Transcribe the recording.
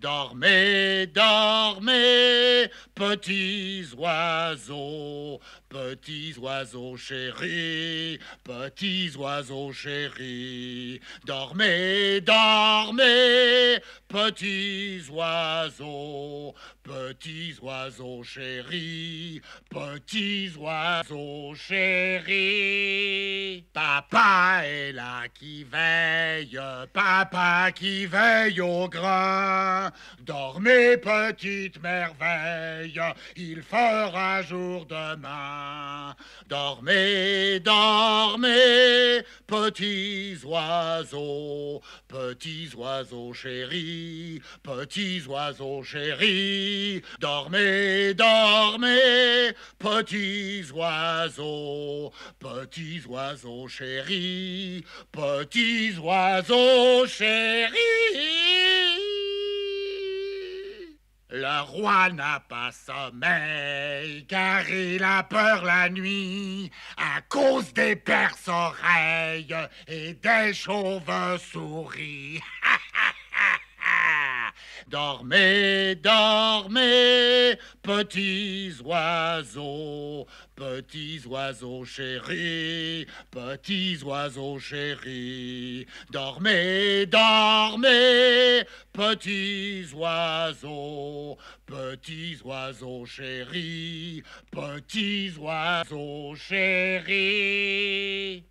Dormez, dormez, petits oiseaux, petits oiseaux chéris, petits oiseaux chéris. Dormez, dormez, Petits oiseaux, petits oiseaux chéris, petits oiseaux chéris. Papa est là qui veille, papa qui veille au grain. Dormez, petite merveille, il fera jour demain. Dormez, dormez. Petits oiseaux, petits oiseaux chéris, petits oiseaux chéris, dormez, dormez, petits oiseaux, petits oiseaux chéris, petits oiseaux chéris. Le roi n'a pas sommeil car il a peur la nuit à cause des perce-oreilles et des chauves-souris. dormez, dormez, petits oiseaux, petits oiseaux chéris, petits oiseaux chéris. Dormez, dormez, Petits oiseaux, petits oiseaux chéris, petits oiseaux chéris.